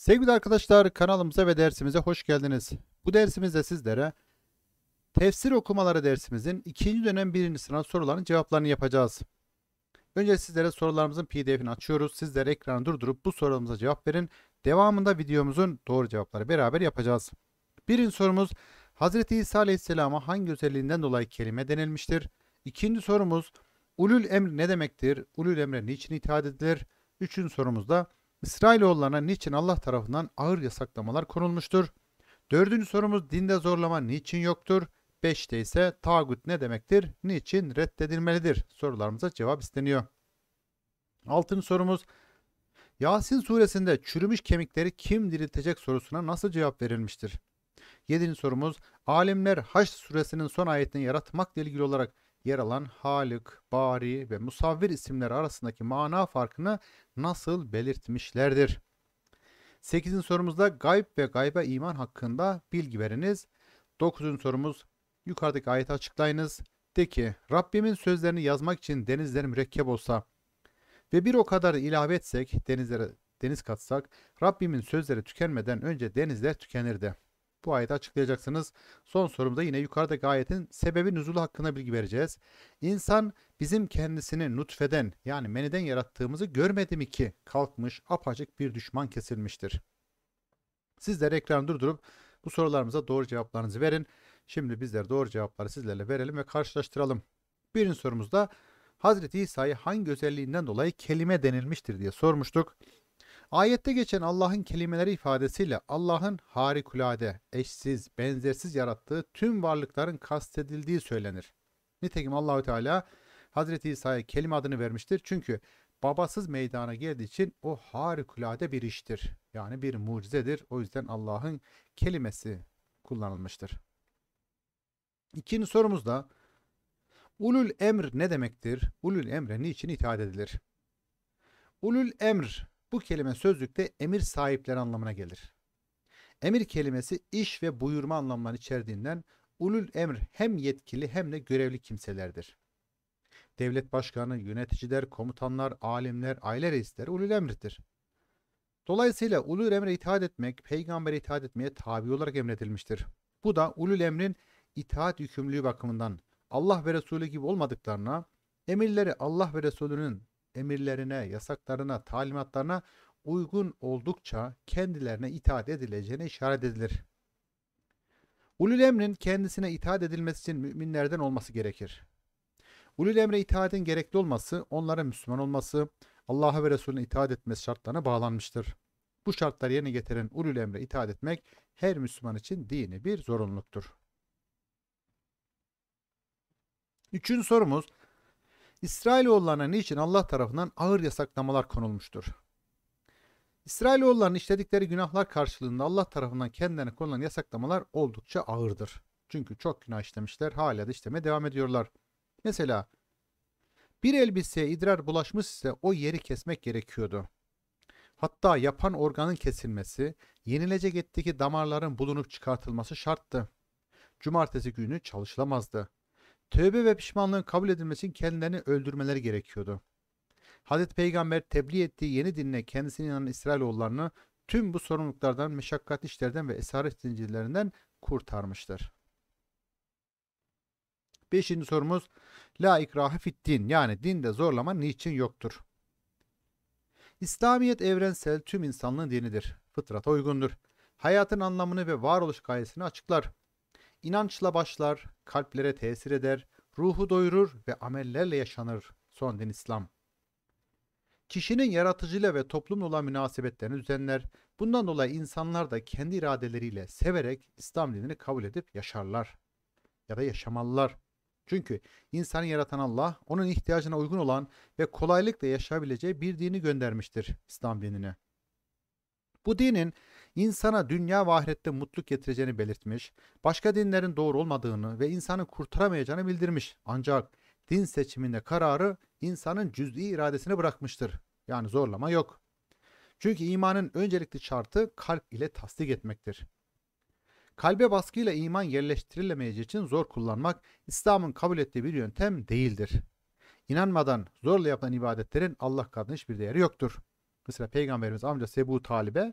Sevgili arkadaşlar kanalımıza ve dersimize hoş geldiniz. Bu dersimizde sizlere tefsir okumaları dersimizin ikinci dönem birinci sınav sorularının cevaplarını yapacağız. Önce sizlere sorularımızın pdf'ini açıyoruz. Sizler ekranı durdurup bu sorularımıza cevap verin. Devamında videomuzun doğru cevapları beraber yapacağız. Birinci sorumuz Hz. İsa Aleyhisselam'a hangi özelliğinden dolayı kelime denilmiştir? İkinci sorumuz Ulul emr ne demektir? Ulul emre niçin itaat edilir? Üçüncü da İsrailoğullarına niçin Allah tarafından ağır yasaklamalar konulmuştur? Dördüncü sorumuz dinde zorlama niçin yoktur? Beşte ise tağut ne demektir? Niçin reddedilmelidir? Sorularımıza cevap isteniyor. Altıncı sorumuz Yasin suresinde çürümüş kemikleri kim diriltecek sorusuna nasıl cevap verilmiştir? Yedinci sorumuz alimler Haç suresinin son ayetini yaratmakla ilgili olarak yer alan Halık, Bari ve Musavvir isimleri arasındaki mana farkını nasıl belirtmişlerdir? 8. sorumuzda gayb ve gayba iman hakkında bilgi veriniz. 9. sorumuz yukarıdaki ayeti açıklayınız. De ki Rabbimin sözlerini yazmak için denizler mürekkep olsa ve bir o kadar ilave etsek denizlere deniz katsak Rabbimin sözleri tükenmeden önce denizler tükenirdi bu ayda açıklayacaksınız. Son sorumda yine yukarıda gayetin sebebi nüzulu hakkında bilgi vereceğiz. İnsan bizim kendisini nutfeden yani meniden yarattığımızı görmedi mi ki kalkmış apacık bir düşman kesilmiştir. Sizler ekranı durdurup bu sorularımıza doğru cevaplarınızı verin. Şimdi bizler doğru cevapları sizlerle verelim ve karşılaştıralım. Birinci sorumuzda Hazreti İsa'yı hangi özelliğinden dolayı kelime denilmiştir diye sormuştuk. Ayette geçen Allah'ın kelimeleri ifadesiyle Allah'ın harikulade, eşsiz, benzersiz yarattığı tüm varlıkların kastedildiği söylenir. Nitekim Allahü Teala Hazreti İsa'ya kelime adını vermiştir. Çünkü babasız meydana geldiği için o harikulade bir iştir. Yani bir mucizedir. O yüzden Allah'ın kelimesi kullanılmıştır. İkinci sorumuz da Ulul emr ne demektir? Ulul emre niçin itaat edilir? Ulul emr bu kelime sözlükte emir sahipleri anlamına gelir. Emir kelimesi iş ve buyurma anlamlarını içerdiğinden ulul emr hem yetkili hem de görevli kimselerdir. Devlet başkanı, yöneticiler, komutanlar, alimler, aile reisleri ulul emridir. Dolayısıyla ulul emre itaat etmek, peygambere itaat etmeye tabi olarak emredilmiştir. Bu da ulul emrin itaat yükümlülüğü bakımından Allah ve Resulü gibi olmadıklarına, emirleri Allah ve Resulünün emirlerine, yasaklarına, talimatlarına uygun oldukça kendilerine itaat edileceğine işaret edilir. Ulul emrin kendisine itaat edilmesi için müminlerden olması gerekir. Ulul emre itaatin gerekli olması, onlara Müslüman olması, Allah'a ve Resulüne itaat etmesi şartlarına bağlanmıştır. Bu şartları yerine getiren ulul emre itaat etmek her Müslüman için dini bir zorunluluktur. Üçüncü sorumuz İsrailoğullarına niçin Allah tarafından ağır yasaklamalar konulmuştur? İsrailoğullarının işledikleri günahlar karşılığında Allah tarafından kendilerine konulan yasaklamalar oldukça ağırdır. Çünkü çok günah işlemişler, hala da işlemeye devam ediyorlar. Mesela bir elbiseye idrar bulaşmış ise o yeri kesmek gerekiyordu. Hatta yapan organın kesilmesi, yenilecek etteki damarların bulunup çıkartılması şarttı. Cumartesi günü çalışılamazdı. Tövbe ve pişmanlığın kabul edilmesi için kendilerini öldürmeleri gerekiyordu. Hazreti Peygamber tebliğ ettiği yeni dinle kendisini inanan İsrailoğullarını tüm bu sorumluluklardan, meşakkat işlerden ve esaret zincirlerinden kurtarmıştır. Beşinci sorumuz La ikrahe fit din yani dinde zorlama niçin yoktur? İslamiyet evrensel tüm insanlığın dinidir. Fıtrata uygundur. Hayatın anlamını ve varoluş gayesini açıklar. İnançla başlar, kalplere tesir eder, ruhu doyurur ve amellerle yaşanır. Son din İslam. Kişinin yaratıcıyla ve toplumla olan münasebetlerini düzenler. Bundan dolayı insanlar da kendi iradeleriyle severek İslam dinini kabul edip yaşarlar ya da yaşamalılar. Çünkü insanı yaratan Allah onun ihtiyacına uygun olan ve kolaylıkla yaşayabileceği bir dini göndermiştir İslam dinine. Bu dinin insana dünya ve ahirette mutluluk getireceğini belirtmiş, başka dinlerin doğru olmadığını ve insanı kurtaramayacağını bildirmiş. Ancak din seçiminde kararı insanın cüz'i iradesine bırakmıştır. Yani zorlama yok. Çünkü imanın öncelikli şartı kalp ile tasdik etmektir. Kalbe baskıyla iman yerleştirilemeyeceği için zor kullanmak İslam'ın kabul ettiği bir yöntem değildir. İnanmadan zorla yapılan ibadetlerin Allah katında hiçbir değeri yoktur. Mesela Peygamberimiz amca Sebu Talib'e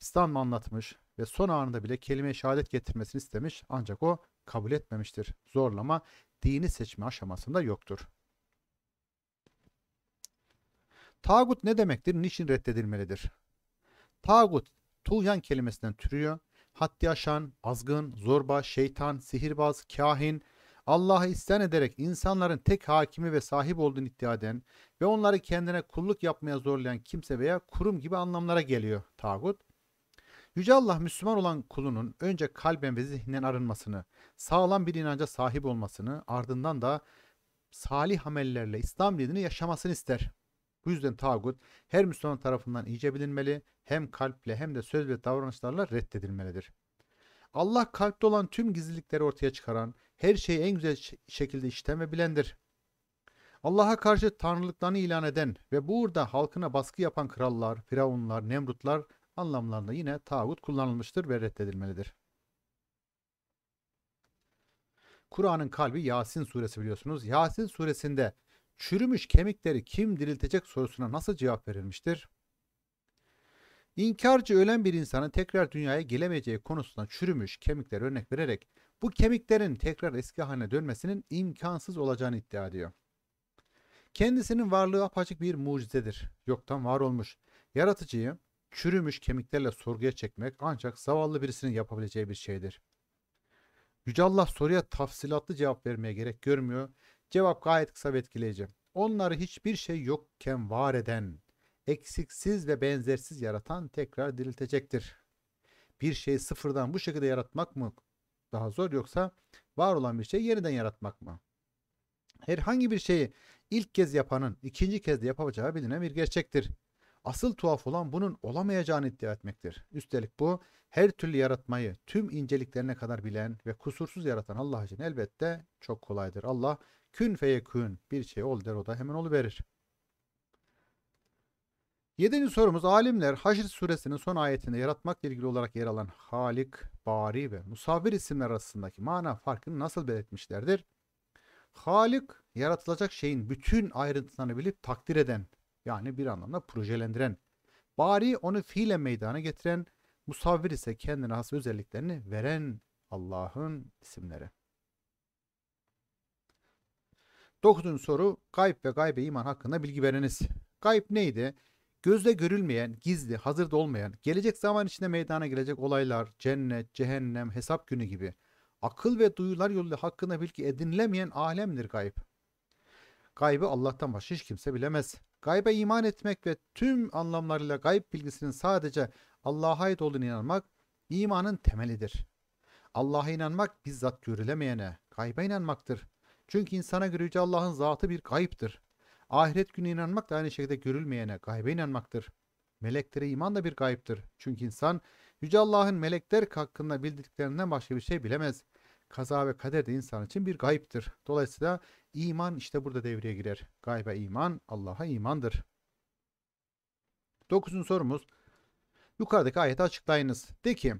İslam'ı anlatmış ve son anında bile kelime-i şehadet getirmesini istemiş ancak o kabul etmemiştir. Zorlama dini seçme aşamasında yoktur. Tağut ne demektir? Niçin reddedilmelidir? Tağut, tuğyan kelimesinden türüyor. Haddi aşan, azgın, zorba, şeytan, sihirbaz, kahin, Allah'a isyan ederek insanların tek hakimi ve sahip olduğunu iddia eden ve onları kendine kulluk yapmaya zorlayan kimse veya kurum gibi anlamlara geliyor tağut. Yüce Allah Müslüman olan kulunun önce kalben ve zihnen arınmasını, sağlam bir inanca sahip olmasını, ardından da salih amellerle İslam dinini yaşamasını ister. Bu yüzden tağut her Müslüman tarafından iyice bilinmeli, hem kalple hem de söz ve davranışlarla reddedilmelidir. Allah kalpte olan tüm gizlilikleri ortaya çıkaran, her şeyi en güzel şekilde işiten ve bilendir. Allah'a karşı tanrılıklarını ilan eden ve bu uğurda halkına baskı yapan krallar, firavunlar, nemrutlar anlamlarında yine tağut kullanılmıştır ve reddedilmelidir. Kur'an'ın kalbi Yasin suresi biliyorsunuz. Yasin suresinde çürümüş kemikleri kim diriltecek sorusuna nasıl cevap verilmiştir? İnkarcı ölen bir insanın tekrar dünyaya gelemeyeceği konusuna çürümüş kemikleri örnek vererek bu kemiklerin tekrar eski haline dönmesinin imkansız olacağını iddia ediyor. Kendisinin varlığı apaçık bir mucizedir. Yoktan var olmuş. Yaratıcıyı çürümüş kemiklerle sorguya çekmek ancak zavallı birisinin yapabileceği bir şeydir. Yüce Allah soruya tafsilatlı cevap vermeye gerek görmüyor. Cevap gayet kısa ve etkileyici. Onları hiçbir şey yokken var eden, eksiksiz ve benzersiz yaratan tekrar diriltecektir. Bir şeyi sıfırdan bu şekilde yaratmak mı daha zor yoksa var olan bir şeyi yeniden yaratmak mı? Herhangi bir şeyi ilk kez yapanın ikinci kez de yapacağı bilinen bir gerçektir. Asıl tuhaf olan bunun olamayacağını iddia etmektir. Üstelik bu her türlü yaratmayı tüm inceliklerine kadar bilen ve kusursuz yaratan Allah için elbette çok kolaydır. Allah kün kün bir şey ol der o da hemen olu verir. Yedinci sorumuz alimler Haşr suresinin son ayetinde yaratmakla ilgili olarak yer alan Halik, Bari ve Musavvir isimler arasındaki mana farkını nasıl belirtmişlerdir? Halik yaratılacak şeyin bütün ayrıntılarını bilip takdir eden, yani bir anlamda projelendiren, bari onu fiile meydana getiren, musavvir ise kendine has özelliklerini veren Allah'ın isimleri. Dokuzuncu soru gayb ve gaybe iman hakkında bilgi veriniz. Gayb neydi? Gözle görülmeyen, gizli, hazırda olmayan, gelecek zaman içinde meydana gelecek olaylar, cennet, cehennem, hesap günü gibi akıl ve duyular yoluyla hakkında bilgi edinilemeyen alemdir gayb. Gaybı Allah'tan başka hiç kimse bilemez. Gaybe iman etmek ve tüm anlamlarıyla gayb bilgisinin sadece Allah'a ait olduğunu inanmak imanın temelidir. Allah'a inanmak bizzat görülemeyene, gaybe inanmaktır. Çünkü insana göre Yüce Allah'ın zatı bir gayiptir. Ahiret günü inanmak da aynı şekilde görülmeyene, gaybe inanmaktır. Meleklere iman da bir gayiptir. Çünkü insan Yüce Allah'ın melekler hakkında bildiklerinden başka bir şey bilemez. Kaza ve kader de insan için bir gayiptir. Dolayısıyla İman işte burada devreye girer. Gayba iman Allah'a imandır. Dokuzun sorumuz. Yukarıdaki ayeti açıklayınız. De ki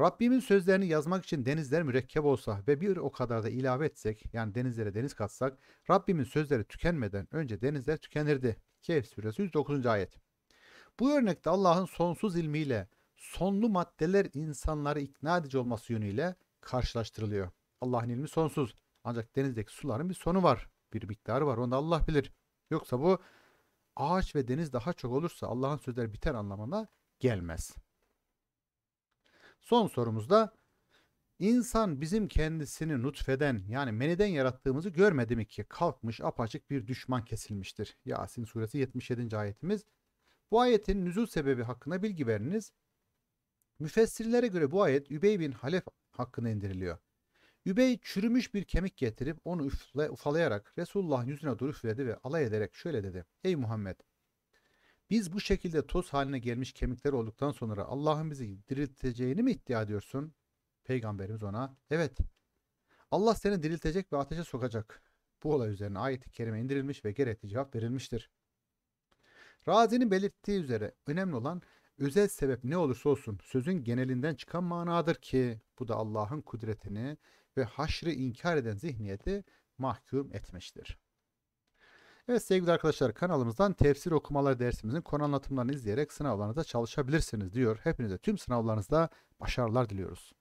Rabbimin sözlerini yazmak için denizler mürekkep olsa ve bir o kadar da ilave etsek yani denizlere deniz katsak Rabbimin sözleri tükenmeden önce denizler tükenirdi. Kehf suresi 109. ayet. Bu örnekte Allah'ın sonsuz ilmiyle sonlu maddeler insanları ikna edici olması yönüyle karşılaştırılıyor. Allah'ın ilmi sonsuz. Ancak denizdeki suların bir sonu var. Bir miktarı var. Onu Allah bilir. Yoksa bu ağaç ve deniz daha çok olursa Allah'ın sözleri biter anlamına gelmez. Son sorumuzda insan bizim kendisini nutfeden yani meniden yarattığımızı görmedi mi ki kalkmış apaçık bir düşman kesilmiştir. Yasin suresi 77. ayetimiz. Bu ayetin nüzul sebebi hakkında bilgi veriniz. Müfessirlere göre bu ayet Übey bin Halef hakkında indiriliyor. Übey çürümüş bir kemik getirip onu üfle, ufalayarak Resulullah'ın yüzüne doğru üfledi ve alay ederek şöyle dedi. Ey Muhammed! Biz bu şekilde toz haline gelmiş kemikler olduktan sonra Allah'ın bizi dirilteceğini mi iddia ediyorsun? Peygamberimiz ona evet Allah seni diriltecek ve ateşe sokacak. Bu olay üzerine ayet-i kerime indirilmiş ve gerekli cevap verilmiştir. Razi'nin belirttiği üzere önemli olan özel sebep ne olursa olsun sözün genelinden çıkan manadır ki bu da Allah'ın kudretini ve haşrı inkar eden zihniyeti mahkum etmiştir. Evet sevgili arkadaşlar kanalımızdan tefsir okumalar dersimizin konu anlatımlarını izleyerek sınavlarınıza çalışabilirsiniz diyor. Hepinize tüm sınavlarınızda başarılar diliyoruz.